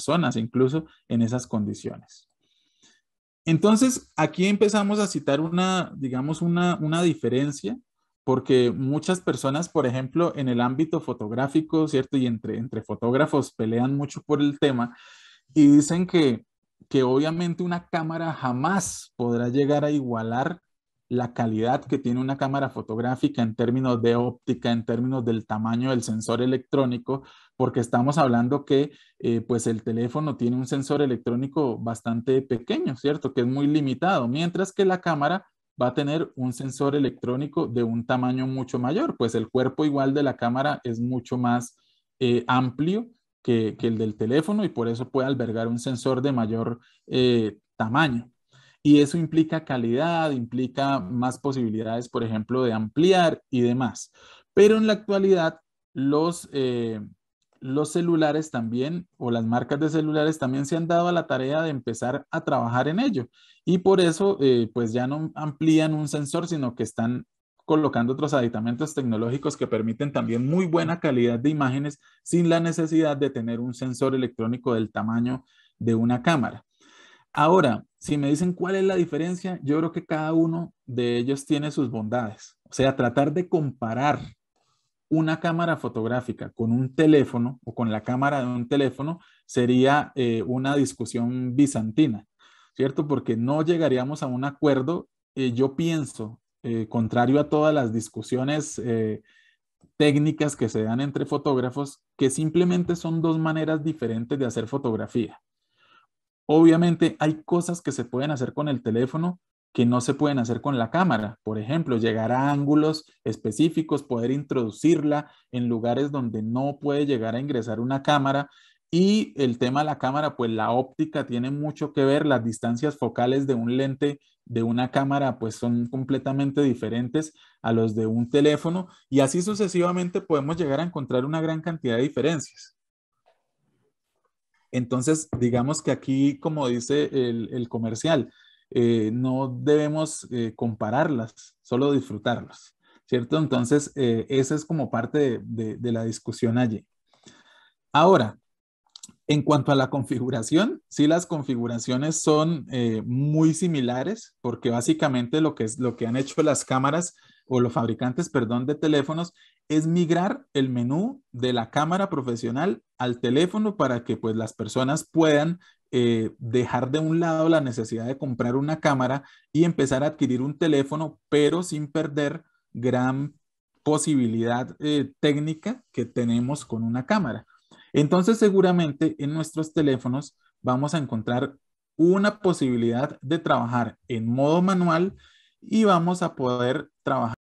personas incluso en esas condiciones. Entonces, aquí empezamos a citar una, digamos, una, una diferencia, porque muchas personas, por ejemplo, en el ámbito fotográfico, ¿cierto? Y entre, entre fotógrafos pelean mucho por el tema y dicen que, que obviamente una cámara jamás podrá llegar a igualar la calidad que tiene una cámara fotográfica en términos de óptica, en términos del tamaño del sensor electrónico, porque estamos hablando que eh, pues el teléfono tiene un sensor electrónico bastante pequeño, ¿cierto? Que es muy limitado, mientras que la cámara va a tener un sensor electrónico de un tamaño mucho mayor, pues el cuerpo igual de la cámara es mucho más eh, amplio que, el del teléfono y por eso puede albergar un sensor de mayor eh, tamaño. Y eso implica calidad, implica más posibilidades, por ejemplo, de ampliar y demás. Pero en la actualidad, los, eh, los celulares también o las marcas de celulares también se han dado a la tarea de empezar a trabajar en ello. Y por eso, eh, pues ya no amplían un sensor, sino que están colocando otros aditamentos tecnológicos que permiten también muy buena calidad de imágenes sin la necesidad de tener un sensor electrónico del tamaño de una cámara. Ahora, si me dicen cuál es la diferencia, yo creo que cada uno de ellos tiene sus bondades. O sea, tratar de comparar una cámara fotográfica con un teléfono o con la cámara de un teléfono sería eh, una discusión bizantina, ¿cierto? Porque no llegaríamos a un acuerdo, eh, yo pienso, eh, contrario a todas las discusiones técnicas que se dan entre fotógrafos, que simplemente son dos maneras diferentes de hacer fotografía. Obviamente hay cosas que se pueden hacer con el teléfono que no se pueden hacer con la cámara. Por ejemplo, llegar a ángulos específicos, poder introducirla en lugares donde no puede llegar a ingresar una cámara. Y el tema de la cámara, pues la óptica tiene mucho que ver, las distancias focales de un lente de una cámara pues son completamente diferentes a los de un teléfono y así sucesivamente podemos llegar a encontrar una gran cantidad de diferencias. Entonces, digamos que aquí, como dice el, comercial, eh, no debemos eh, compararlas, solo disfrutarlas, ¿cierto? Entonces, eh, esa es como parte de, la discusión allí. Ahora, en cuanto a la configuración, sí las configuraciones son muy similares porque básicamente lo que, es, lo que han hecho las cámaras o los fabricantes, perdón, de teléfonos es migrar el menú de la cámara profesional al teléfono para que pues las personas puedan eh, dejar de un lado la necesidad de comprar una cámara y empezar a adquirir un teléfono, pero sin perder gran posibilidad eh, técnica que tenemos con una cámara. Entonces seguramente en nuestros teléfonos vamos a encontrar una posibilidad de trabajar en modo manual y vamos a poder trabajar